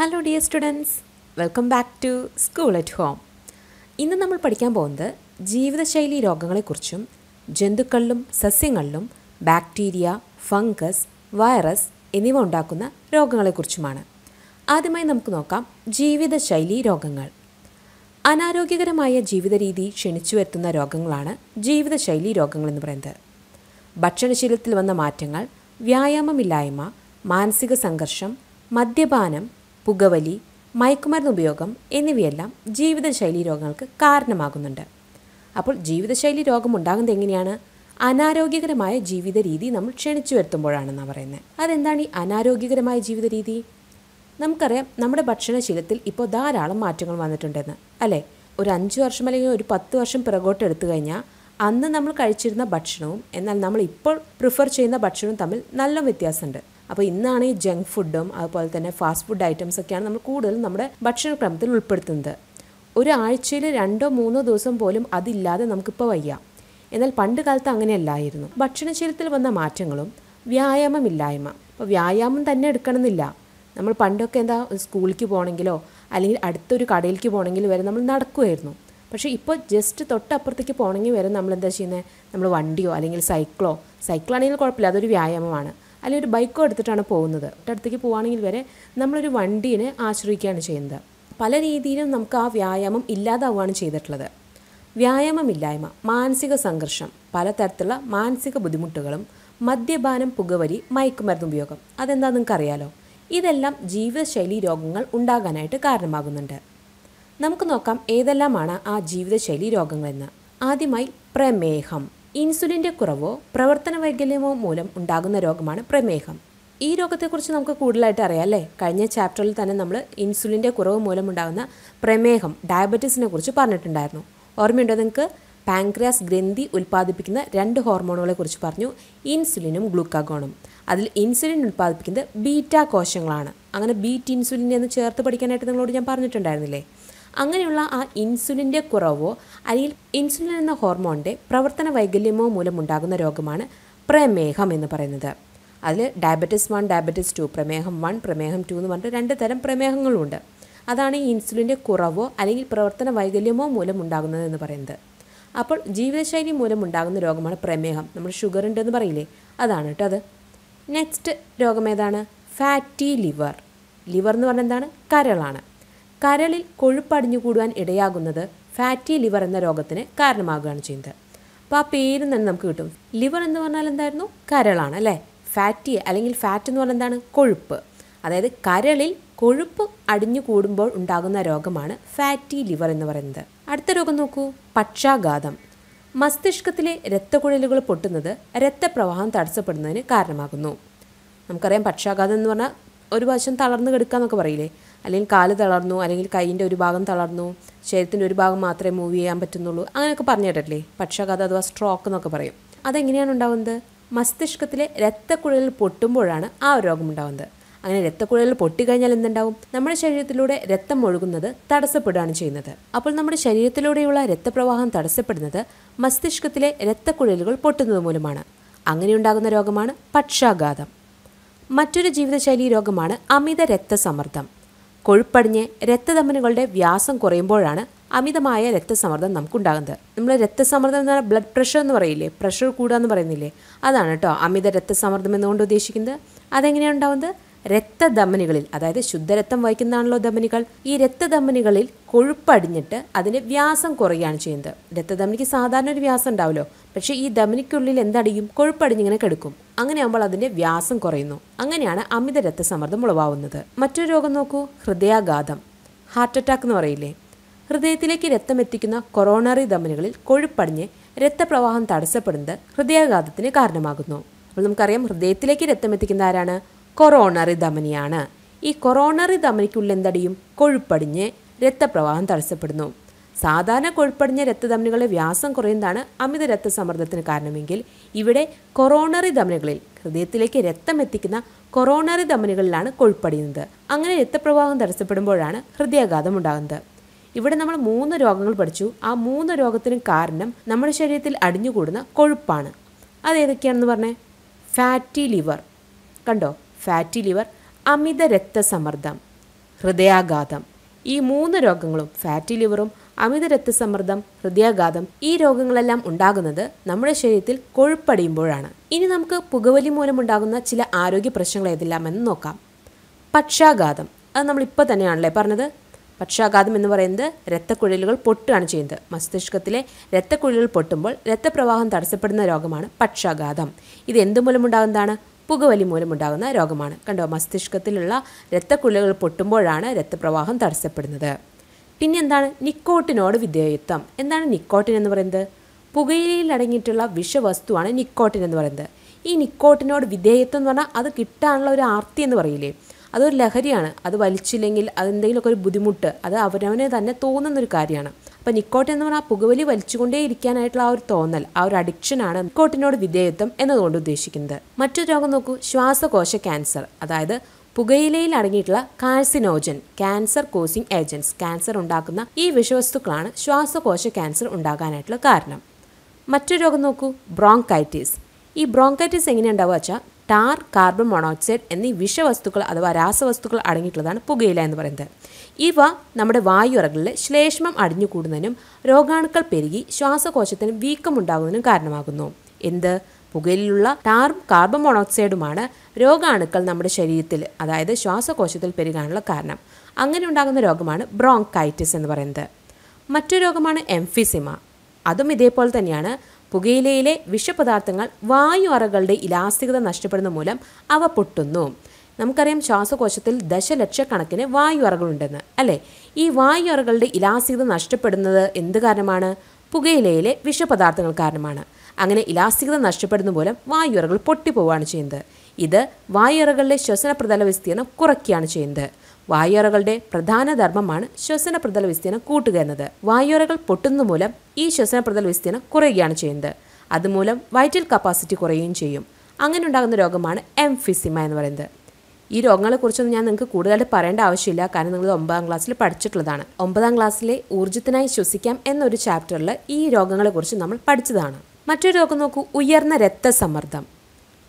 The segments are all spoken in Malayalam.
hello dear students welcome back to school at home ഇന്ന് നമ്മൾ പഠിക്കാൻ പോകുന്നത് ജീവിതശൈലി രോഗങ്ങളെക്കുറിച്ചും ജന്തുക്കളിലും സസ്യങ്ങളിലും ബാക്ടീരിയ ഫംഗസ് വൈറസ് എന്നിവ ഉണ്ടാക്കുന്ന രോഗങ്ങളെക്കുറിച്ചുമാണ് ആദ്യമായി നമുക്ക് നോക്കാം ജീവിതശൈലി രോഗങ്ങൾ അനാരോഗ്യകരമായ ജീവിത രീതി ക്ഷണിച്ചു വരുത്തുന്ന രോഗങ്ങളാണ് ജീവിതശൈലി രോഗങ്ങൾ എന്ന് പറയുന്നത് ഭക്ഷണശീലത്തിൽ വന്ന മാറ്റങ്ങൾ വ്യായാമമില്ലായ്മ മാനസിക സംഘർഷം മദ്യപാനം പുകവലി മയക്കുമരുന്ന് ഉപയോഗം എന്നിവയെല്ലാം ജീവിതശൈലി രോഗങ്ങൾക്ക് കാരണമാകുന്നുണ്ട് അപ്പോൾ ജീവിതശൈലി രോഗം ഉണ്ടാകുന്നത് എങ്ങനെയാണ് അനാരോഗ്യകരമായ ജീവിത രീതി നമ്മൾ ക്ഷണിച്ചു വരുത്തുമ്പോഴാണെന്നാണ് പറയുന്നത് അതെന്താണ് ഈ അനാരോഗ്യകരമായ ജീവിത രീതി നമുക്കറിയാം നമ്മുടെ ഭക്ഷണശീലത്തിൽ ഇപ്പോൾ ധാരാളം മാറ്റങ്ങൾ വന്നിട്ടുണ്ടെന്ന് അല്ലേ ഒരു അഞ്ച് വർഷം അല്ലെങ്കിൽ ഒരു പത്ത് വർഷം പിറകോട്ട് എടുത്തു കഴിഞ്ഞാൽ അന്ന് നമ്മൾ കഴിച്ചിരുന്ന ഭക്ഷണവും എന്നാൽ നമ്മൾ ഇപ്പോൾ പ്രിഫർ ചെയ്യുന്ന ഭക്ഷണവും തമ്മിൽ നല്ല വ്യത്യാസമുണ്ട് അപ്പോൾ ഇന്നാണ് ഈ ജങ്ക് ഫുഡും അതുപോലെ തന്നെ ഫാസ്റ്റ് ഫുഡ് ഐറ്റംസ് ഒക്കെയാണ് നമ്മൾ കൂടുതലും നമ്മുടെ ഭക്ഷണക്രമത്തിൽ ഉൾപ്പെടുത്തുന്നത് ഒരാഴ്ചയിൽ രണ്ടോ മൂന്നോ ദിവസം പോലും അതില്ലാതെ നമുക്കിപ്പോൾ വയ്യ എന്നാൽ പണ്ട് കാലത്ത് അങ്ങനെയല്ലായിരുന്നു ഭക്ഷണശീലത്തിൽ വന്ന മാറ്റങ്ങളും വ്യായാമമില്ലായ്മ അപ്പോൾ വ്യായാമം തന്നെ എടുക്കണമെന്നില്ല നമ്മൾ പണ്ടൊക്കെ എന്താ സ്കൂളിലേക്ക് പോകണമെങ്കിലോ അല്ലെങ്കിൽ അടുത്തൊരു കടയിലേക്ക് പോകണമെങ്കിൽ വരെ നമ്മൾ നടക്കുമായിരുന്നു പക്ഷേ ഇപ്പോൾ ജസ്റ്റ് തൊട്ടപ്പുറത്തേക്ക് പോകണമെങ്കിൽ വരെ നമ്മൾ എന്താ ചെയ്യുന്നത് നമ്മൾ വണ്ടിയോ അല്ലെങ്കിൽ സൈക്കിളോ സൈക്കിളാണെങ്കിൽ കുഴപ്പമില്ല അതൊരു വ്യായാമമാണ് അല്ലെങ്കിൽ ഒരു ബൈക്കോ എടുത്തിട്ടാണ് പോകുന്നത് ഒരിടത്തേക്ക് പോവാണെങ്കിൽ വരെ നമ്മളൊരു വണ്ടീനെ ആശ്രയിക്കുകയാണ് ചെയ്യുന്നത് പല രീതിയിലും നമുക്ക് ആ വ്യായാമം ഇല്ലാതാവുകയാണ് ചെയ്തിട്ടുള്ളത് വ്യായാമമില്ലായ്മ മാനസിക സംഘർഷം പലതരത്തിലുള്ള മാനസിക ബുദ്ധിമുട്ടുകളും മദ്യപാനം പുകവലി മയക്കുമരുന്ന് ഉപയോഗം അതെന്താ അറിയാലോ ഇതെല്ലാം ജീവിതശൈലി രോഗങ്ങൾ ഉണ്ടാകാനായിട്ട് കാരണമാകുന്നുണ്ട് നമുക്ക് നോക്കാം ഏതെല്ലാമാണ് ആ ജീവിതശൈലി രോഗങ്ങളെന്ന് ആദ്യമായി പ്രമേഹം ഇൻസുലിൻ്റെ കുറവോ പ്രവർത്തന വൈകല്യമോ മൂലം ഉണ്ടാകുന്ന രോഗമാണ് പ്രമേഹം ഈ രോഗത്തെക്കുറിച്ച് നമുക്ക് കൂടുതലായിട്ട് അറിയാം അല്ലേ കഴിഞ്ഞ ചാപ്റ്ററിൽ തന്നെ നമ്മൾ ഇൻസുലിൻ്റെ കുറവ് മൂലമുണ്ടാകുന്ന പ്രമേഹം ഡയബറ്റീസിനെ കുറിച്ച് പറഞ്ഞിട്ടുണ്ടായിരുന്നു ഓർമ്മയുണ്ടോ നിങ്ങൾക്ക് പാൻക്രിയാസ് ഗ്രന്ഥി ഉൽപ്പാദിപ്പിക്കുന്ന രണ്ട് ഹോർമോണുകളെ കുറിച്ച് പറഞ്ഞു ഇൻസുലിനും ഗ്ലൂക്കാഗോണും അതിൽ ഇൻസുലിൻ ഉൽപ്പാദിപ്പിക്കുന്നത് ബീറ്റ കോശങ്ങളാണ് അങ്ങനെ ബീറ്റ് ഇൻസുലിൻ എന്ന് ചേർത്ത് പഠിക്കാനായിട്ട് നിങ്ങളോട് ഞാൻ പറഞ്ഞിട്ടുണ്ടായിരുന്നില്ലേ അങ്ങനെയുള്ള ആ ഇൻസുലിൻ്റെ കുറവോ അല്ലെങ്കിൽ ഇൻസുലിൻ എന്ന ഹോർമോണിൻ്റെ പ്രവർത്തന വൈകല്യമോ മൂലമുണ്ടാകുന്ന രോഗമാണ് പ്രമേഹം എന്ന് പറയുന്നത് അതിൽ ഡയബറ്റിസ് വൺ ഡയബറ്റിസ് ടു പ്രമേഹം വൺ പ്രമേഹം ടു എന്ന് പറഞ്ഞിട്ട് രണ്ട് തരം പ്രമേഹങ്ങളുണ്ട് അതാണ് ഈ ഇൻസുലിൻ്റെ കുറവോ അല്ലെങ്കിൽ പ്രവർത്തന വൈകല്യമോ മൂലമുണ്ടാകുന്നത് എന്ന് പറയുന്നത് അപ്പോൾ ജീവിതശൈലി മൂലമുണ്ടാകുന്ന രോഗമാണ് പ്രമേഹം നമ്മൾ ഷുഗർ ഉണ്ടെന്ന് പറയില്ലേ അതാണ് കേട്ടോ അത് നെക്സ്റ്റ് രോഗം ഏതാണ് ഫാറ്റി ലിവർ ലിവർ എന്ന് പറഞ്ഞാൽ എന്താണ് കരളാണ് കരളിൽ കൊഴുപ്പടിഞ്ഞുകൂടുവാൻ ഇടയാകുന്നത് ഫാറ്റി ലിവർ എന്ന രോഗത്തിന് കാരണമാകുകയാണ് ചെയ്യുന്നത് അപ്പോൾ ആ പേര് തന്നെ നമുക്ക് കിട്ടും ലിവർ എന്ന് പറഞ്ഞാൽ എന്തായിരുന്നു കരളാണ് അല്ലേ ഫാറ്റി അല്ലെങ്കിൽ ഫാറ്റ് എന്ന് പറഞ്ഞാൽ എന്താണ് കൊഴുപ്പ് അതായത് കരളിൽ കൊഴുപ്പ് അടിഞ്ഞു കൂടുമ്പോൾ ഉണ്ടാകുന്ന രോഗമാണ് ഫാറ്റി ലിവർ എന്ന് പറയുന്നത് അടുത്ത രോഗം നോക്കൂ പക്ഷാഘാതം മസ്തിഷ്കത്തിലെ രക്തക്കുഴലുകൾ പൊട്ടുന്നത് രക്തപ്രവാഹം തടസ്സപ്പെടുന്നതിന് കാരണമാകുന്നു നമുക്കറിയാം പക്ഷാഘാതം എന്ന് പറഞ്ഞാൽ ഒരു വശം തളർന്നു കിടക്കുക എന്നൊക്കെ പറയില്ലേ അല്ലെങ്കിൽ കാല് തളർന്നു അല്ലെങ്കിൽ കൈയിൻ്റെ ഒരു ഭാഗം തളർന്നു ശരീരത്തിൻ്റെ ഒരു ഭാഗം മാത്രമേ മൂവ് ചെയ്യാൻ പറ്റുന്നുള്ളൂ അങ്ങനെയൊക്കെ പറഞ്ഞു കേട്ടിട്ടില്ലേ പക്ഷാഘാതം അഥവാ സ്ട്രോക്ക് എന്നൊക്കെ പറയും അതെങ്ങനെയാണ് ഉണ്ടാകുന്നത് മസ്തിഷ്കത്തിലെ രക്തക്കുഴലിൽ പൊട്ടുമ്പോഴാണ് ആ ഒരു രോഗം ഉണ്ടാകുന്നത് അങ്ങനെ രക്തക്കുഴലിൽ പൊട്ടിക്കഴിഞ്ഞാൽ എന്തുണ്ടാവും നമ്മുടെ ശരീരത്തിലൂടെ രക്തം ഒഴുകുന്നത് തടസ്സപ്പെടുകയാണ് ചെയ്യുന്നത് അപ്പോൾ നമ്മുടെ ശരീരത്തിലൂടെയുള്ള രക്തപ്രവാഹം തടസ്സപ്പെടുന്നത് മസ്തിഷ്കത്തിലെ രക്തക്കുഴലുകൾ പൊട്ടുന്നത് മൂലമാണ് അങ്ങനെയുണ്ടാകുന്ന രോഗമാണ് പക്ഷാഘാതം മറ്റൊരു ജീവിതശൈലി രോഗമാണ് അമിത രക്തസമ്മർദ്ദം കൊഴുപ്പടിഞ്ഞ് രക്തധമനികളുടെ വ്യാസം കുറയുമ്പോഴാണ് അമിതമായ രക്തസമ്മർദ്ദം നമുക്കുണ്ടാകുന്നത് നമ്മൾ രക്തസമ്മർദ്ദം എന്ന് പറഞ്ഞാൽ ബ്ലഡ് പ്രഷർ എന്ന് പറയില്ലേ പ്രഷർ കൂടുക എന്ന് പറയുന്നില്ലേ അതാണ് കേട്ടോ അമിത രക്തസമ്മർദ്ദം എന്നുകൊണ്ട് ഉദ്ദേശിക്കുന്നത് അതെങ്ങനെയാണ് ഉണ്ടാകുന്നത് രക്തധമനികളിൽ അതായത് ശുദ്ധരക്തം വഹിക്കുന്നതാണല്ലോ ധമനികൾ ഈ രക്തധമനികളിൽ കൊഴുപ്പടിഞ്ഞിട്ട് അതിന് വ്യാസം കുറയുകയാണ് ചെയ്യുന്നത് രക്തധമനിക്ക് സാധാരണ ഒരു വ്യാസം ഉണ്ടാവുമല്ലോ പക്ഷേ ഈ ധമനിക്കുള്ളിൽ എന്തടിയും കൊഴുപ്പടിഞ്ഞിങ്ങനെ കെടുക്കും അങ്ങനെ ആകുമ്പോൾ അതിൻ്റെ വ്യാസം കുറയുന്നു അങ്ങനെയാണ് അമിത രക്തസമ്മർദ്ദം ഉളവാവുന്നത് മറ്റൊരു രോഗം നോക്കൂ ഹൃദയാഘാതം ഹാർട്ട് അറ്റാക്ക് എന്ന് പറയില്ലേ ഹൃദയത്തിലേക്ക് രക്തം എത്തിക്കുന്ന കൊറോണറി ധമനികളിൽ കൊഴുപ്പടിഞ്ഞ് രക്തപ്രവാഹം തടസ്സപ്പെടുന്നത് ഹൃദയാഘാതത്തിന് കാരണമാകുന്നു അപ്പോൾ നമുക്കറിയാം ഹൃദയത്തിലേക്ക് രക്തം എത്തിക്കുന്ന ആരാണ് കൊറോണറി ധമനിയാണ് ഈ കൊറോണറി ധമനിക്കുള്ളിൽ കൊഴുപ്പടിഞ്ഞ് രക്തപ്രവാഹം തടസ്സപ്പെടുന്നു സാധാരണ കൊഴുപ്പടിഞ്ഞ രക്തധമനികളുടെ വ്യാസം കുറയുന്നതാണ് അമിത രക്തസമ്മർദ്ദത്തിന് കാരണമെങ്കിൽ ഇവിടെ കൊറോണറി ധമനികളിൽ ഹൃദയത്തിലേക്ക് രക്തം എത്തിക്കുന്ന കൊറോണറി ധമനികളിലാണ് കൊഴുപ്പടിയുന്നത് അങ്ങനെ രക്തപ്രവാഹം തടസ്സപ്പെടുമ്പോഴാണ് ഹൃദയാഘാതം ഉണ്ടാകുന്നത് ഇവിടെ നമ്മൾ മൂന്ന് രോഗങ്ങൾ പഠിച്ചു ആ മൂന്ന് രോഗത്തിനും കാരണം നമ്മുടെ ശരീരത്തിൽ അടിഞ്ഞുകൂടുന്ന കൊഴുപ്പാണ് അതേതൊക്കെയാണെന്ന് പറഞ്ഞേ ഫാറ്റി ലിവർ കണ്ടോ ഫാറ്റി ലിവർ അമിത രക്തസമ്മർദ്ദം ഹൃദയാഘാതം ഈ മൂന്ന് രോഗങ്ങളും ഫാറ്റി ലിവറും അമിത രക്തസമ്മർദ്ദം ഹൃദയാഘാതം ഈ രോഗങ്ങളെല്ലാം ഉണ്ടാകുന്നത് നമ്മുടെ ശരീരത്തിൽ കൊഴുപ്പടിയുമ്പോഴാണ് ഇനി നമുക്ക് പുകവലി മൂലമുണ്ടാകുന്ന ചില ആരോഗ്യ പ്രശ്നങ്ങൾ ഏതെല്ലാമെന്ന് നോക്കാം പക്ഷാഘാതം അത് നമ്മളിപ്പോൾ തന്നെയാണല്ലേ പറഞ്ഞത് പക്ഷാഘാതം എന്ന് പറയുന്നത് രക്തക്കുഴലുകൾ പൊട്ടുകയാണ് ചെയ്യുന്നത് മസ്തിഷ്കത്തിലെ രക്തക്കുഴലുകൾ പൊട്ടുമ്പോൾ രക്തപ്രവാഹം തടസ്സപ്പെടുന്ന രോഗമാണ് പക്ഷാഘാതം ഇത് എന്തുമൂലമുണ്ടാകുന്നതാണ് പുകവലി മൂലമുണ്ടാകുന്ന രോഗമാണ് കണ്ടോ മസ്തിഷ്കത്തിലുള്ള രക്തക്കുഴലുകൾ പൊട്ടുമ്പോഴാണ് രക്തപ്രവാഹം തടസ്സപ്പെടുന്നത് പിന്നെ എന്താണ് നിക്കോട്ടിനോട് വിധേയത്വം എന്താണ് നിക്കോട്ടിൻ എന്ന് പറയുന്നത് പുകയിലയിൽ അടങ്ങിയിട്ടുള്ള വിഷവസ്തുവാണ് നിക്കോട്ടിൻ എന്ന് പറയുന്നത് ഈ നിക്കോട്ടിനോട് വിധേയത്വം എന്ന് പറഞ്ഞാൽ അത് കിട്ടാനുള്ള ഒരു ആർത്തി എന്ന് പറയില്ലേ അതൊരു ലഹരിയാണ് അത് വലിച്ചില്ലെങ്കിൽ അതെന്തെങ്കിലുമൊക്കെ ഒരു ബുദ്ധിമുട്ട് അത് അവരവനെ തന്നെ തോന്നുന്നൊരു കാര്യമാണ് അപ്പം നിക്കോട്ട് എന്ന് പറഞ്ഞാൽ പുകവലി വലിച്ചുകൊണ്ടേ ഇരിക്കാനായിട്ടുള്ള ആ ഒരു തോന്നൽ ആ ഒരു അഡിക്ഷനാണ് നിക്കോട്ടിനോട് വിധേയത്വം എന്നതുകൊണ്ട് ഉദ്ദേശിക്കുന്നത് മറ്റൊരു രോഗം നോക്കൂ ശ്വാസകോശ ക്യാൻസർ അതായത് പുകയിലയിൽ അടങ്ങിയിട്ടുള്ള carcinogen cancer causing agents cancer ഉണ്ടാക്കുന്ന ഈ വിഷവസ്തുക്കളാണ് ശ്വാസകോശ ക്യാൻസർ ഉണ്ടാകാനായിട്ടുള്ള കാരണം മറ്റൊരു രോഗം നോക്കൂ ബ്രോങ്കൈറ്റിസ് ഈ ബ്രോങ്കൈറ്റിസ് എങ്ങനെ വെച്ചാൽ ടാർ കാർബൺ മോണോക്സൈഡ് എന്നീ വിഷവസ്തുക്കൾ അഥവാ രാസവസ്തുക്കൾ അടങ്ങിയിട്ടുള്ളതാണ് പുകയില എന്ന് പറയുന്നത് ഇവ നമ്മുടെ വായുറകളിൽ ശ്ലേഷ്മം അടിഞ്ഞുകൂടുന്നതിനും രോഗാണുക്കൾ പെരുകി ശ്വാസകോശത്തിന് വീക്കമുണ്ടാകുന്നതിനും കാരണമാകുന്നു എന്ത് പുകയിലുള്ള ടാർ കാർബൺ മോണോക്സൈഡുമാണ് രോഗാണുക്കൾ നമ്മുടെ ശരീരത്തിൽ അതായത് ശ്വാസകോശത്തിൽ പെരുകാനുള്ള കാരണം അങ്ങനെ ഉണ്ടാകുന്ന രോഗമാണ് ബ്രോങ്കൈറ്റിസ് എന്ന് പറയുന്നത് മറ്റൊരു രോഗമാണ് എംഫിസിമ അതും ഇതേപോലെ തന്നെയാണ് പുകയിലയിലെ വിഷപദാർത്ഥങ്ങൾ വായു അറകളുടെ ഇലാസ്തികത നഷ്ടപ്പെടുന്ന മൂലം അവ പൊട്ടുന്നു നമുക്കറിയാം ശ്വാസകോശത്തിൽ ദശലക്ഷക്കണക്കിന് വായു അറകളുണ്ടെന്ന് അല്ലേ ഈ വായു അറകളുടെ ഇലാസ്തികത നഷ്ടപ്പെടുന്നത് എന്ത് കാരണമാണ് പുകയിലയിലെ വിഷപദാർത്ഥങ്ങൾ കാരണമാണ് അങ്ങനെ ഇലാസ്തികത നഷ്ടപ്പെടുന്ന മൂലം വായുറകൾ പൊട്ടിപ്പോവുകയാണ് ചെയ്യുന്നത് ഇത് വായുറകളുടെ ശ്വസന പ്രതല വിസ്തീർണം കുറയ്ക്കുകയാണ് ചെയ്യുന്നത് വായോറകളുടെ പ്രധാന ധർമ്മമാണ് ശ്വസന പ്രതല വിസ്തീർണം കൂട്ടുക എന്നത് വായോറകൾ പൊട്ടുന്നത് മൂലം ഈ ശ്വസന പ്രതല വിസ്തീർണം കുറയുകയാണ് ചെയ്യുന്നത് അതുമൂലം വൈറ്റൽ കപ്പാസിറ്റി കുറയുകയും ചെയ്യും അങ്ങനെ ഉണ്ടാകുന്ന രോഗമാണ് എംഫിസിമ എന്ന് പറയുന്നത് ഈ രോഗങ്ങളെക്കുറിച്ചൊന്നും ഞാൻ നിങ്ങൾക്ക് കൂടുതലായിട്ട് പറയേണ്ട ആവശ്യമില്ല കാരണം നിങ്ങൾ ഒമ്പതാം ക്ലാസ്സിൽ പഠിച്ചിട്ടുള്ളതാണ് ഒമ്പതാം ക്ലാസ്സിലെ ഊർജ്ജത്തിനായി ശ്വസിക്കാം എന്നൊരു ചാപ്റ്ററിൽ ഈ രോഗങ്ങളെക്കുറിച്ച് നമ്മൾ പഠിച്ചതാണ് മറ്റൊരു രോഗം നോക്കൂ ഉയർന്ന രക്തസമ്മർദ്ദം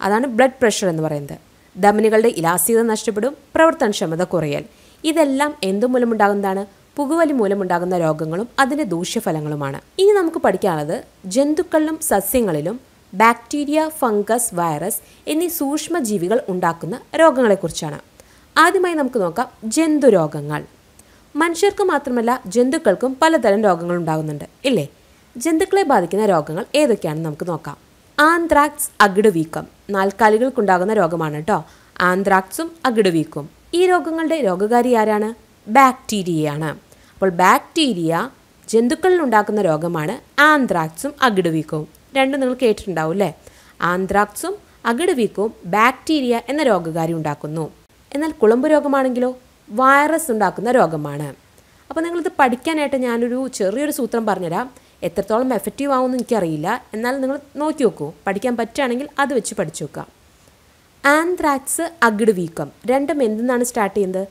അതാണ് ബ്ലഡ് പ്രഷർ എന്ന് പറയുന്നത് ധമനികളുടെ ഇലാസ്യത നഷ്ടപ്പെടും പ്രവർത്തനക്ഷമത കുറയൽ ഇതെല്ലാം എന്തു മൂലമുണ്ടാകുന്നതാണ് പുകവലി മൂലമുണ്ടാകുന്ന രോഗങ്ങളും അതിൻ്റെ ദൂഷ്യഫലങ്ങളുമാണ് ഇനി നമുക്ക് പഠിക്കാനുള്ളത് ജന്തുക്കളിലും സസ്യങ്ങളിലും ബാക്ടീരിയ ഫംഗസ് വൈറസ് എന്നീ സൂക്ഷ്മജീവികൾ ഉണ്ടാക്കുന്ന രോഗങ്ങളെക്കുറിച്ചാണ് ആദ്യമായി നമുക്ക് നോക്കാം ജന്തുരോഗങ്ങൾ മനുഷ്യർക്ക് മാത്രമല്ല ജന്തുക്കൾക്കും പലതരം രോഗങ്ങൾ ഉണ്ടാകുന്നുണ്ട് ഇല്ലേ ജന്തുക്കളെ ബാധിക്കുന്ന രോഗങ്ങൾ ഏതൊക്കെയാണെന്ന് നമുക്ക് നോക്കാം ആന്ത്രാക്സ് വീക്കം നാൽക്കാലികൾക്കുണ്ടാകുന്ന രോഗമാണ് കേട്ടോ ആന്ത്രാക്സും അകിടുവീക്കും ഈ രോഗങ്ങളുടെ രോഗകാരി ആരാണ് ബാക്ടീരിയയാണ് അപ്പോൾ ബാക്ടീരിയ ജന്തുക്കളിൽ ഉണ്ടാക്കുന്ന രോഗമാണ് ആന്ത്രാക്സും അകിടുവീക്കവും രണ്ടും നിങ്ങൾ കേട്ടിട്ടുണ്ടാവും അല്ലേ ആന്ത്രാക്സും അകിടുവീക്കവും ബാക്ടീരിയ എന്ന രോഗകാരി ഉണ്ടാക്കുന്നു എന്നാൽ കുളമ്പ് രോഗമാണെങ്കിലോ വൈറസ് ഉണ്ടാക്കുന്ന രോഗമാണ് അപ്പോൾ നിങ്ങളിത് പഠിക്കാനായിട്ട് ഞാനൊരു ചെറിയൊരു സൂത്രം പറഞ്ഞുതരാം എത്രത്തോളം എഫക്റ്റീവ് ആവുമെന്ന് എനിക്കറിയില്ല എന്നാൽ നിങ്ങൾ നോക്കി നോക്കൂ പഠിക്കാൻ പറ്റുകയാണെങ്കിൽ അത് വെച്ച് പഠിച്ചു നോക്കുക ആന്ത്രാക്സ് അഗിഡ് വീക്കം രണ്ടും എന്തിനാണ് സ്റ്റാർട്ട് ചെയ്യുന്നത്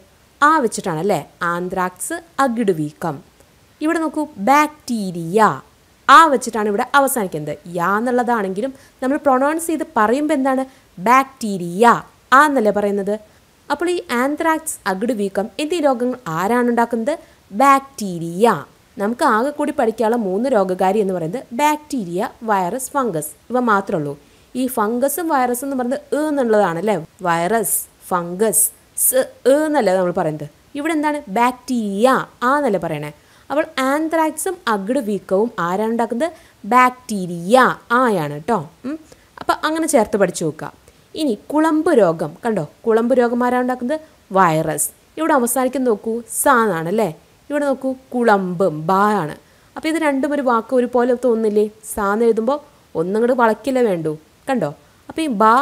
ആ വെച്ചിട്ടാണ് അല്ലേ ആന്ത്രാക്സ് അഗിഡ് വീക്കം ഇവിടെ നോക്കൂ ബാക്ടീരിയ ആ വെച്ചിട്ടാണ് ഇവിടെ അവസാനിക്കുന്നത് യാ എന്നുള്ളതാണെങ്കിലും നമ്മൾ പ്രൊണൗൺസ് ചെയ്ത് പറയുമ്പോൾ എന്താണ് ബാക്ടീരിയ ആ എന്നല്ലേ പറയുന്നത് അപ്പോൾ ഈ ആന്ത്രാക്സ് അഗിഡ് വീക്കം എന്നീ രോഗങ്ങൾ ആരാണ് ഉണ്ടാക്കുന്നത് ബാക്ടീരിയ നമുക്ക് ആകെ കൂടി പഠിക്കാനുള്ള മൂന്ന് രോഗകാരി എന്ന് പറയുന്നത് ബാക്ടീരിയ വൈറസ് ഫംഗസ് ഇവ മാത്രമേ ഉള്ളൂ ഈ ഫംഗസും വൈറസും എന്ന് പറയുന്നത് എ എന്നുള്ളതാണ് അല്ലേ വൈറസ് ഫംഗസ് സ് എന്നല്ലേ നമ്മൾ പറയുന്നത് ഇവിടെ എന്താണ് ബാക്ടീരിയ ആ പറയണേ അപ്പോൾ ആന്ത്രാക്സും അഗ്ഡ് വീക്കവും ആരാണ് ഉണ്ടാക്കുന്നത് ബാക്ടീരിയ ആയാണ് കേട്ടോ അപ്പോൾ അങ്ങനെ ചേർത്ത് പഠിച്ചു നോക്കുക ഇനി കുളമ്പ് രോഗം കണ്ടോ കുളമ്പ് രോഗം ആരാണ് ഉണ്ടാക്കുന്നത് വൈറസ് ഇവിടെ അവസാനിക്കുന്ന നോക്കൂ സാന്നാണ് അല്ലേ ഇവിടെ നോക്കൂ കുളമ്പും ബാ ആണ് അപ്പോൾ ഇത് രണ്ടും ഒരു വാക്ക് ഒരുപോലെ തോന്നുന്നില്ലേ എന്ന് എഴുതുമ്പോൾ ഒന്നങ്ങോട്ട് വളക്കില്ല വേണ്ടൂ കണ്ടോ അപ്പോൾ ഈ ബാ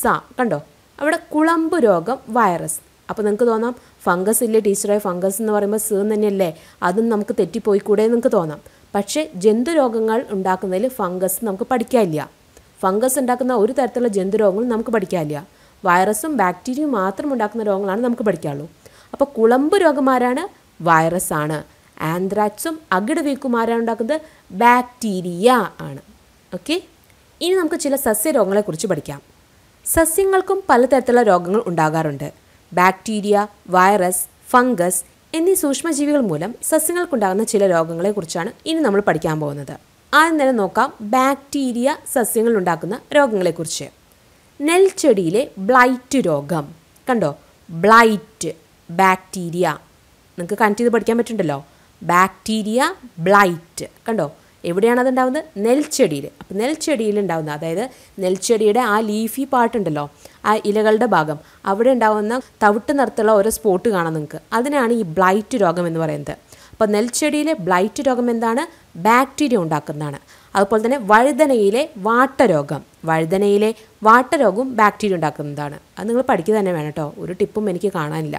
സ കണ്ടോ അവിടെ കുളമ്പ് രോഗം വൈറസ് അപ്പോൾ നിങ്ങൾക്ക് തോന്നാം ഫംഗസ് ഇല്ലേ ടീച്ചറെ ഫംഗസ് എന്ന് പറയുമ്പോൾ സീന്ന് തന്നെയല്ലേ അതും നമുക്ക് തെറ്റിപ്പോയിക്കൂടെ നിങ്ങൾക്ക് തോന്നാം പക്ഷേ ജന്തുരോഗങ്ങൾ ഉണ്ടാക്കുന്നതിൽ ഫംഗസ് നമുക്ക് പഠിക്കാനില്ല ഫംഗസ് ഉണ്ടാക്കുന്ന ഒരു തരത്തിലുള്ള ജന്തുരോഗങ്ങളും നമുക്ക് പഠിക്കാനില്ല വൈറസും ബാക്ടീരിയയും മാത്രം ഉണ്ടാക്കുന്ന രോഗങ്ങളാണ് നമുക്ക് പഠിക്കാനുള്ളൂ അപ്പോൾ കുളമ്പ് രോഗമാരാണ് വൈറസാണ് ആന്ത്രാക്സും അകിടവീക്കും ആരാണ് ഉണ്ടാക്കുന്നത് ബാക്ടീരിയ ആണ് ഓക്കെ ഇനി നമുക്ക് ചില സസ്യരോഗങ്ങളെക്കുറിച്ച് പഠിക്കാം സസ്യങ്ങൾക്കും പലതരത്തിലുള്ള രോഗങ്ങൾ ഉണ്ടാകാറുണ്ട് ബാക്ടീരിയ വൈറസ് ഫംഗസ് എന്നീ സൂക്ഷ്മജീവികൾ മൂലം സസ്യങ്ങൾക്കുണ്ടാകുന്ന ചില രോഗങ്ങളെക്കുറിച്ചാണ് ഇനി നമ്മൾ പഠിക്കാൻ പോകുന്നത് ആദ്യം തന്നെ നോക്കാം ബാക്ടീരിയ സസ്യങ്ങൾ ഉണ്ടാക്കുന്ന രോഗങ്ങളെക്കുറിച്ച് നെൽച്ചെടിയിലെ ബ്ലൈറ്റ് രോഗം കണ്ടോ ബ്ലൈറ്റ് ബാക്ടീരിയ നിങ്ങൾക്ക് കണക്ട് ചെയ്ത് പഠിക്കാൻ പറ്റുന്നുണ്ടല്ലോ ബാക്ടീരിയ ബ്ലൈറ്റ് കണ്ടോ എവിടെയാണ് അത് ഉണ്ടാവുന്നത് നെൽച്ചെടിയിൽ അപ്പോൾ നെൽച്ചെടിയിൽ ഉണ്ടാവുന്ന അതായത് നെൽച്ചെടിയുടെ ആ ലീഫി ഉണ്ടല്ലോ ആ ഇലകളുടെ ഭാഗം അവിടെ ഉണ്ടാവുന്ന തവിട്ട് നിറത്തുള്ള ഓരോ സ്പോട്ട് കാണാം നിങ്ങൾക്ക് അതിനാണ് ഈ ബ്ലൈറ്റ് രോഗം എന്ന് പറയുന്നത് അപ്പോൾ നെൽച്ചെടിയിലെ ബ്ലൈറ്റ് രോഗം എന്താണ് ബാക്ടീരിയ ഉണ്ടാക്കുന്നതാണ് അതുപോലെ തന്നെ വഴുതനയിലെ വാട്ടരോഗം വഴുതനയിലെ വാട്ടരോഗവും ബാക്ടീരിയ ഉണ്ടാക്കുന്നതാണ് അത് നിങ്ങൾ പഠിക്കുക തന്നെ വേണം കേട്ടോ ഒരു ടിപ്പും എനിക്ക് കാണാനില്ല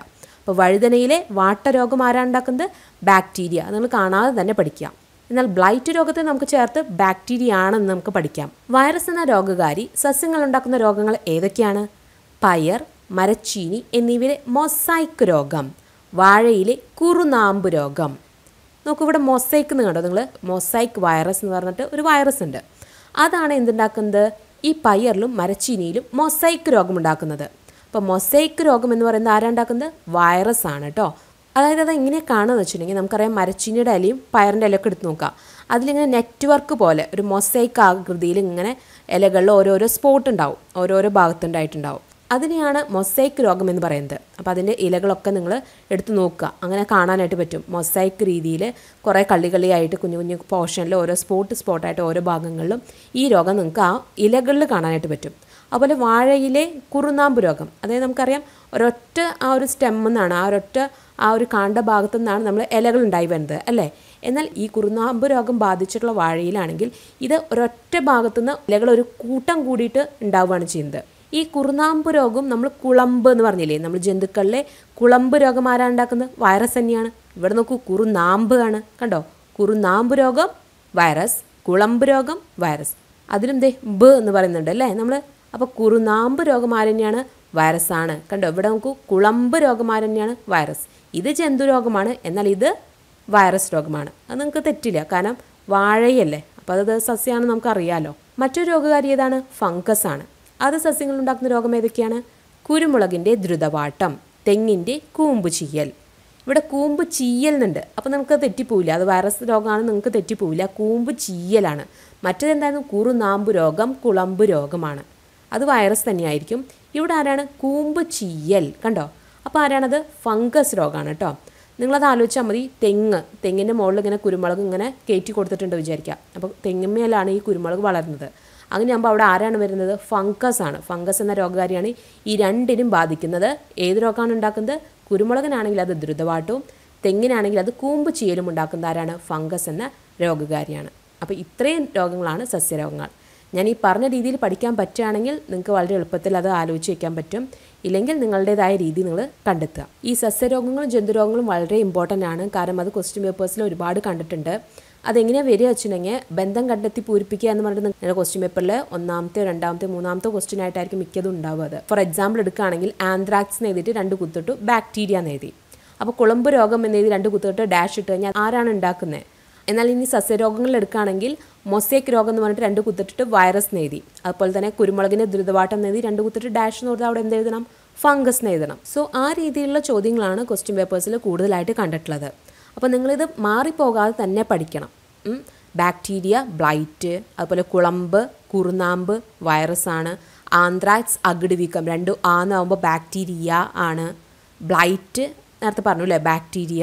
ഇപ്പോൾ വഴുതനയിലെ വാട്ടരോഗം ആരാണ്ടാക്കുന്നത് ബാക്ടീരിയ നിങ്ങൾ കാണാതെ തന്നെ പഠിക്കാം എന്നാൽ ബ്ലൈറ്റ് രോഗത്തെ നമുക്ക് ചേർത്ത് ബാക്ടീരിയ ആണെന്ന് നമുക്ക് പഠിക്കാം വൈറസ് എന്ന രോഗകാരി സസ്യങ്ങൾ ഉണ്ടാക്കുന്ന രോഗങ്ങൾ ഏതൊക്കെയാണ് പയർ മരച്ചീനി എന്നിവയിലെ മൊസൈക്ക് രോഗം വാഴയിലെ കുറുനാമ്പ് രോഗം നോക്കൂ ഇവിടെ മൊസൈക്ക് എന്ന് കണ്ടോ നിങ്ങൾ മൊസൈക്ക് വൈറസ് എന്ന് പറഞ്ഞിട്ട് ഒരു വൈറസ് ഉണ്ട് അതാണ് എന്തുണ്ടാക്കുന്നത് ഈ പയറിലും മരച്ചീനിയിലും മൊസൈക്ക് രോഗമുണ്ടാക്കുന്നത് അപ്പോൾ മൊസൈക്ക് രോഗം എന്ന് പറയുന്നത് ആരാണ്ടാക്കുന്നത് വൈറസ് ആണ് കേട്ടോ അതായത് അത് ഇങ്ങനെ എന്ന് വെച്ചിട്ടുണ്ടെങ്കിൽ നമുക്കറിയാം മരച്ചീനിയുടെ ഇലയും പയറിൻ്റെ ഇലയൊക്കെ എടുത്ത് നോക്കാം അതിലിങ്ങനെ നെറ്റ്വർക്ക് പോലെ ഒരു മൊസൈക്ക് ആകൃതിയിൽ ഇങ്ങനെ ഇലകളിൽ ഓരോരോ സ്പോട്ട് ഉണ്ടാവും ഓരോരോ ഭാഗത്തുണ്ടായിട്ടുണ്ടാവും അതിനെയാണ് മൊസൈക്ക് രോഗം എന്ന് പറയുന്നത് അപ്പോൾ അതിൻ്റെ ഇലകളൊക്കെ നിങ്ങൾ എടുത്ത് നോക്കുക അങ്ങനെ കാണാനായിട്ട് പറ്റും മൊസൈക്ക് രീതിയിൽ കുറേ കള്ളികളിയായിട്ട് കുഞ്ഞു കുഞ്ഞു പോർഷനിൽ ഓരോ സ്പോട്ട് സ്പോട്ടായിട്ട് ഓരോ ഭാഗങ്ങളിലും ഈ രോഗം നിങ്ങൾക്ക് ആ ഇലകളിൽ കാണാനായിട്ട് പറ്റും അതുപോലെ വാഴയിലെ കുറുനാമ്പ് രോഗം അതായത് നമുക്കറിയാം ഒരൊറ്റ ആ ഒരു സ്റ്റെമ്മെന്നാണ് ആ ഒരൊറ്റ ആ ഒരു കാണ്ട ഭാഗത്തു നിന്നാണ് നമ്മൾ ഇലകൾ ഉണ്ടായി വരുന്നത് അല്ലേ എന്നാൽ ഈ കുറുനാമ്പ് രോഗം ബാധിച്ചിട്ടുള്ള വാഴയിലാണെങ്കിൽ ഇത് ഒരൊറ്റ നിന്ന് ഇലകൾ ഒരു കൂട്ടം കൂടിയിട്ട് ഉണ്ടാവുകയാണ് ചെയ്യുന്നത് ഈ കുറുനാമ്പ് രോഗം നമ്മൾ കുളമ്പ് എന്ന് പറഞ്ഞില്ലേ നമ്മൾ ജന്തുക്കളിലെ കുളമ്പ് രോഗം ആരാണ് ഉണ്ടാക്കുന്നത് വൈറസ് തന്നെയാണ് ഇവിടെ നോക്കൂ കുറുനാമ്പ് ആണ് കണ്ടോ കുറുനാമ്പ് രോഗം വൈറസ് കുളമ്പ് രോഗം വൈറസ് അതിലും ദേ ബ് എന്ന് പറയുന്നുണ്ട് അല്ലേ നമ്മൾ അപ്പോൾ കുറുനാമ്പ് രോഗമാരന്യാണ് വൈറസാണ് കണ്ടോ ഇവിടെ നമുക്ക് കുളമ്പ് രോഗമാരന്യാണ് വൈറസ് ഇത് ജന്തു രോഗമാണ് എന്നാൽ ഇത് വൈറസ് രോഗമാണ് അത് നിങ്ങൾക്ക് തെറ്റില്ല കാരണം വാഴയല്ലേ അപ്പോൾ അത് സസ്യമാണെന്ന് നമുക്കറിയാമല്ലോ മറ്റൊരു രോഗകാരി ഏതാണ് ഫംഗസ് ആണ് അത് സസ്യങ്ങൾ ഉണ്ടാക്കുന്ന രോഗം ഏതൊക്കെയാണ് കുരുമുളകിൻ്റെ ദ്രുതവാട്ടം തെങ്ങിൻ്റെ കൂമ്പ് ചീയൽ ഇവിടെ കൂമ്പ് ചീയലുന്നുണ്ട് അപ്പോൾ നമുക്ക് തെറ്റിപ്പോവില്ല അത് വൈറസ് രോഗമാണ് നിങ്ങൾക്ക് തെറ്റിപ്പോവില്ല കൂമ്പ് ചീയലാണ് മറ്റേതെന്തായിരുന്നു കുറുനാമ്പ് രോഗം കുളമ്പ് രോഗമാണ് അത് വൈറസ് തന്നെയായിരിക്കും ഇവിടെ ആരാണ് കൂമ്പ് ചീയൽ കണ്ടോ അപ്പോൾ ആരാണത് ഫംഗസ് രോഗമാണ് കേട്ടോ നിങ്ങളത് ആലോചിച്ചാൽ മതി തെങ്ങ് തെങ്ങിൻ്റെ മുകളിൽ ഇങ്ങനെ കുരുമുളക് ഇങ്ങനെ കയറ്റി കൊടുത്തിട്ടുണ്ട് വിചാരിക്കുക അപ്പോൾ തെങ്ങുമേലാണ് ഈ കുരുമുളക് വളരുന്നത് അങ്ങനെ ആകുമ്പോൾ അവിടെ ആരാണ് വരുന്നത് ഫംഗസ് ആണ് ഫംഗസ് എന്ന രോഗകാരിയാണ് ഈ രണ്ടിനും ബാധിക്കുന്നത് ഏത് രോഗമാണ് ഉണ്ടാക്കുന്നത് കുരുമുളകിനാണെങ്കിൽ അത് ദ്രുതവാട്ടവും തെങ്ങിനാണെങ്കിൽ അത് കൂമ്പ് ചീയലും ഉണ്ടാക്കുന്ന ആരാണ് ഫംഗസ് എന്ന രോഗകാരിയാണ് അപ്പോൾ ഇത്രയും രോഗങ്ങളാണ് സസ്യരോഗങ്ങൾ ഞാൻ ഈ പറഞ്ഞ രീതിയിൽ പഠിക്കാൻ പറ്റുകയാണെങ്കിൽ നിങ്ങൾക്ക് വളരെ എളുപ്പത്തിൽ അത് ആലോചിച്ച് വയ്ക്കാൻ പറ്റും ഇല്ലെങ്കിൽ നിങ്ങളുടേതായ രീതി നിങ്ങൾ കണ്ടെത്തുക ഈ സസ്യരോഗങ്ങളും ജന്തുരോഗങ്ങളും വളരെ ഇമ്പോർട്ടൻ്റ് ആണ് കാരണം അത് ക്വസ്റ്റ്യൻ പേപ്പേഴ്സിൽ ഒരുപാട് കണ്ടിട്ടുണ്ട് അതെങ്ങനെയാണ് വരിക വെച്ചിട്ടുണ്ടെങ്കിൽ ബന്ധം കണ്ടെത്തി പൂരിപ്പിക്കുക എന്ന് പറഞ്ഞിട്ട് നിങ്ങളുടെ ക്വസ്റ്റ്യൻ പേപ്പറിൽ ഒന്നാമത്തെ രണ്ടാമത്തെ മൂന്നാമത്തെ ക്വസ്റ്റ്യൻ ആയിട്ടായിരിക്കും മിക്കതും ഉണ്ടാവുക അത് ഫോർ എക്സാമ്പിൾ എടുക്കുകയാണെങ്കിൽ ആന്ത്രാക്സ് എഴുതിയിട്ട് രണ്ട് കുത്തിട്ടു ബാക്ടീരിയ എന്ന് എഴുതി അപ്പോൾ കുളമ്പ് രോഗം എന്ന് എഴുതി രണ്ട് കുത്തിട്ട് ഡാഷ് ഇട്ട് കഴിഞ്ഞാൽ ആരാണ് ഉണ്ടാക്കുന്നത് എന്നാൽ ഇനി സസ്യരോഗങ്ങൾ എടുക്കുകയാണെങ്കിൽ മൊസേക്ക് രോഗം എന്ന് പറഞ്ഞിട്ട് രണ്ട് കുത്തിട്ടിട്ട് വൈറസ് നേതി അതുപോലെ തന്നെ കുരുമുളകിന് ദുരിതവാട്ടം നേതി രണ്ട് കുത്തിട്ട് ഡാഷ് എന്ന് പറഞ്ഞാൽ അവിടെ എന്ത് എഴുതണം ഫംഗസ് എഴുതണം സോ ആ രീതിയിലുള്ള ചോദ്യങ്ങളാണ് ക്വസ്റ്റ്യൻ പേപ്പേഴ്സിൽ കൂടുതലായിട്ട് കണ്ടിട്ടുള്ളത് അപ്പോൾ നിങ്ങളിത് മാറിപ്പോകാതെ തന്നെ പഠിക്കണം ബാക്ടീരിയ ബ്ലൈറ്റ് അതുപോലെ കുളമ്പ് കുറുനാമ്പ് വൈറസാണ് ആന്ത്രാക്സ് അകിടുവീക്കം രണ്ടു ആന്നാവുമ്പോൾ ബാക്ടീരിയ ആണ് ബ്ലൈറ്റ് നേരത്തെ പറഞ്ഞു അല്ലേ ബാക്ടീരിയ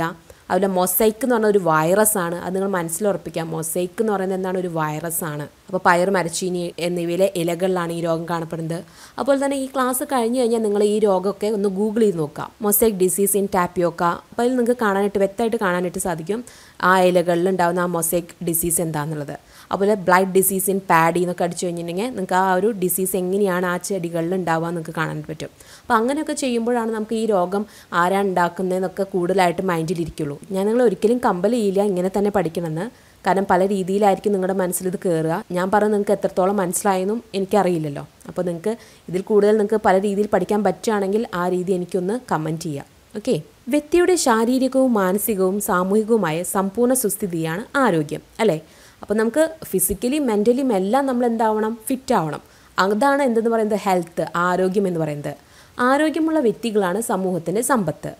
അതുപോലെ മൊസൈക്ക് എന്ന് പറഞ്ഞ ഒരു വൈറസാണ് അത് നിങ്ങൾ മനസ്സിലുറപ്പിക്കുക മൊസൈക്ക് എന്ന് പറയുന്നത് എന്താണ് ഒരു വൈറസാണ് അപ്പോൾ പയർ മരച്ചീനി എന്നിവയിലെ ഇലകളിലാണ് ഈ രോഗം കാണപ്പെടുന്നത് അതുപോലെ തന്നെ ഈ ക്ലാസ് കഴിഞ്ഞ് കഴിഞ്ഞാൽ നിങ്ങൾ ഈ രോഗമൊക്കെ ഒന്ന് ഗൂഗിൾ ചെയ്ത് നോക്കുക മൊസൈക്ക് ഡിസീസ് ഇൻ ടാപ്പിയോക്ക അപ്പോൾ അതിൽ നിങ്ങൾക്ക് കാണാനായിട്ട് വ്യക്തമായിട്ട് കാണാനായിട്ട് സാധിക്കും ആ ഇലകളിൽ ഉണ്ടാകുന്ന ആ മൊസൈക്ക് ഡിസീസ് എന്താണെന്നുള്ളത് അതുപോലെ ബ്ലൈറ്റ് ഡിസീസ് ഇൻ പാഡി എന്നൊക്കെ അടിച്ചു കഴിഞ്ഞിട്ടുണ്ടെങ്കിൽ നിങ്ങൾക്ക് ആ ഒരു ഡിസീസ് എങ്ങനെയാണ് ആ ചെടികളിൽ ഉണ്ടാവുക നിങ്ങൾക്ക് കാണാൻ പറ്റും അപ്പോൾ അങ്ങനെയൊക്കെ ചെയ്യുമ്പോഴാണ് നമുക്ക് ഈ രോഗം ആരാണ് ഉണ്ടാക്കുന്നതെന്നൊക്കെ കൂടുതലായിട്ട് മൈൻഡിലിരിക്കുള്ളൂ ഞാൻ നിങ്ങൾ ഒരിക്കലും കമ്പൽ ചെയ്യില്ല ഇങ്ങനെ തന്നെ പഠിക്കണമെന്ന് കാരണം പല രീതിയിലായിരിക്കും നിങ്ങളുടെ മനസ്സിൽ ഇത് കയറുക ഞാൻ പറഞ്ഞ നിങ്ങൾക്ക് എത്രത്തോളം മനസ്സിലായെന്നും എനിക്കറിയില്ലല്ലോ അപ്പോൾ നിങ്ങൾക്ക് ഇതിൽ കൂടുതൽ നിങ്ങൾക്ക് പല രീതിയിൽ പഠിക്കാൻ പറ്റുകയാണെങ്കിൽ ആ രീതി എനിക്കൊന്ന് കമൻറ്റ് ചെയ്യാം ഓക്കെ വ്യക്തിയുടെ ശാരീരികവും മാനസികവും സാമൂഹികവുമായ സമ്പൂർണ്ണ സുസ്ഥിതിയാണ് ആരോഗ്യം അല്ലേ അപ്പം നമുക്ക് ഫിസിക്കലി മെൻ്റലിയും എല്ലാം നമ്മൾ എന്താവണം ഫിറ്റ് ആവണം അതാണ് എന്തെന്ന് പറയുന്നത് ഹെൽത്ത് ആരോഗ്യം എന്ന് പറയുന്നത് ആരോഗ്യമുള്ള വ്യക്തികളാണ് സമൂഹത്തിൻ്റെ സമ്പത്ത്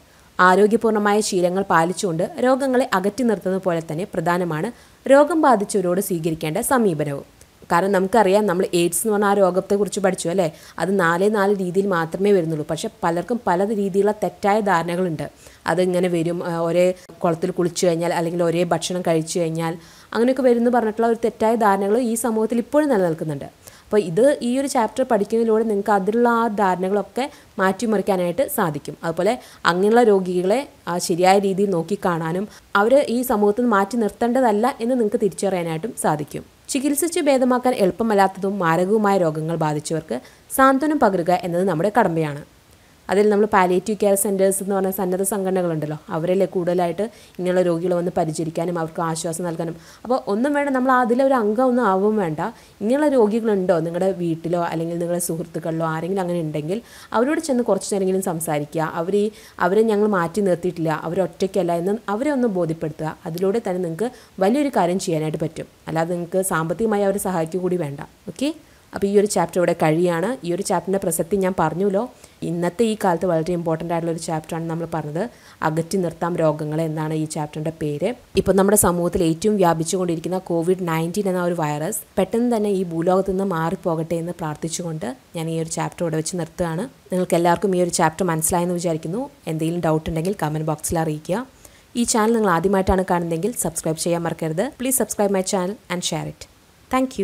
ആരോഗ്യപൂർണ്ണമായ ശീലങ്ങൾ പാലിച്ചുകൊണ്ട് രോഗങ്ങളെ അകറ്റി നിർത്തുന്നത് പോലെ തന്നെ പ്രധാനമാണ് രോഗം ബാധിച്ചവരോട് സ്വീകരിക്കേണ്ട സമീപനവും കാരണം നമുക്കറിയാം നമ്മൾ എയ്ഡ്സ് എന്ന് പറഞ്ഞ ആ രോഗത്തെക്കുറിച്ച് പഠിച്ചു അല്ലേ അത് നാലേ നാല് രീതിയിൽ മാത്രമേ വരുന്നുള്ളൂ പക്ഷേ പലർക്കും പല രീതിയിലുള്ള തെറ്റായ ധാരണകളുണ്ട് അതിങ്ങനെ വരും ഒരേ കുളത്തിൽ കുളിച്ചു കഴിഞ്ഞാൽ അല്ലെങ്കിൽ ഒരേ ഭക്ഷണം കഴിച്ചു കഴിഞ്ഞാൽ അങ്ങനെയൊക്കെ വരുന്നു പറഞ്ഞിട്ടുള്ള ഒരു തെറ്റായ ധാരണകൾ ഈ സമൂഹത്തിൽ ഇപ്പോഴും നിലനിൽക്കുന്നുണ്ട് അപ്പോൾ ഇത് ഈ ഒരു ചാപ്റ്റർ പഠിക്കുന്നതിലൂടെ നിങ്ങൾക്ക് അതിലുള്ള ആ ധാരണകളൊക്കെ മാറ്റിമറിക്കാനായിട്ട് സാധിക്കും അതുപോലെ അങ്ങനെയുള്ള രോഗികളെ ശരിയായ രീതിയിൽ നോക്കിക്കാണാനും അവർ ഈ സമൂഹത്തിൽ മാറ്റി നിർത്തേണ്ടതല്ല എന്ന് നിങ്ങൾക്ക് തിരിച്ചറിയാനായിട്ടും സാധിക്കും ചികിത്സിച്ച് ഭേദമാക്കാൻ എളുപ്പമല്ലാത്തതും മാരകവുമായ രോഗങ്ങൾ ബാധിച്ചവർക്ക് സാന്ത്വനം പകരുക എന്നത് നമ്മുടെ കടമയാണ് അതിൽ നമ്മൾ പാലിയേറ്റീവ് കെയർ സെൻറ്റേഴ്സ് എന്ന് പറഞ്ഞ സന്നദ്ധ സംഘടനകളുണ്ടല്ലോ അവരല്ലേ കൂടുതലായിട്ട് ഇങ്ങനെയുള്ള രോഗികളെ വന്ന് പരിചരിക്കാനും അവർക്ക് ആശ്വാസം നൽകാനും അപ്പോൾ ഒന്നും വേണ്ട നമ്മൾ അതിലൊരു അംഗം ഒന്നും ആവും വേണ്ട ഇങ്ങനെയുള്ള രോഗികളുണ്ടോ നിങ്ങളുടെ വീട്ടിലോ അല്ലെങ്കിൽ നിങ്ങളുടെ സുഹൃത്തുക്കളിലോ ആരെങ്കിലും അങ്ങനെ ഉണ്ടെങ്കിൽ അവരോട് ചെന്ന് കുറച്ച് നേരെങ്കിലും സംസാരിക്കുക അവർ ഈ അവരെ ഞങ്ങൾ മാറ്റി നിർത്തിയിട്ടില്ല അവരൊറ്റയ്ക്കല്ല എന്ന് അവരെ ഒന്ന് ബോധ്യപ്പെടുത്തുക അതിലൂടെ തന്നെ നിങ്ങൾക്ക് വലിയൊരു കാര്യം ചെയ്യാനായിട്ട് പറ്റും അല്ലാതെ നിങ്ങൾക്ക് സാമ്പത്തികമായി അവരെ സഹായിക്കുക കൂടി വേണ്ട ഓക്കെ അപ്പോൾ ഈ ഒരു ചാപ്റ്റർ ഇവിടെ കഴിയാണ് ഈ ഒരു ചാപ്റ്ററിൻ്റെ പ്രസക്തി ഞാൻ പറഞ്ഞല്ലോ ഇന്നത്തെ ഈ കാലത്ത് വളരെ ഇമ്പോർട്ടൻ്റ് ആയിട്ടുള്ള ഒരു ചാപ്റ്ററാണ് നമ്മൾ പറഞ്ഞത് അകറ്റി നിർത്താം രോഗങ്ങൾ എന്നാണ് ഈ ചാപ്റ്ററിൻ്റെ പേര് ഇപ്പം നമ്മുടെ സമൂഹത്തിൽ ഏറ്റവും വ്യാപിച്ചുകൊണ്ടിരിക്കുന്ന കോവിഡ് നയൻറ്റീൻ എന്ന ഒരു വൈറസ് പെട്ടെന്ന് തന്നെ ഈ ഭൂലോകത്ത് നിന്ന് മാറിപ്പോകട്ടെ എന്ന് പ്രാർത്ഥിച്ചുകൊണ്ട് ഞാൻ ഈ ഒരു ചാപ്റ്റർ ഇവിടെ വെച്ച് നിർത്തുകയാണ് നിങ്ങൾക്ക് എല്ലാവർക്കും ഈ ഒരു ചാപ്റ്റർ മനസ്സിലായെന്ന് വിചാരിക്കുന്നു എന്തെങ്കിലും ഡൗട്ട് ഉണ്ടെങ്കിൽ കമൻറ്റ് ബോക്സിൽ അറിയിക്കുക ഈ ചാനൽ നിങ്ങൾ ആദ്യമായിട്ടാണ് കാണുന്നതെങ്കിൽ സബ്സ്ക്രൈബ് ചെയ്യാൻ മറക്കരുത് please subscribe my channel and share it thank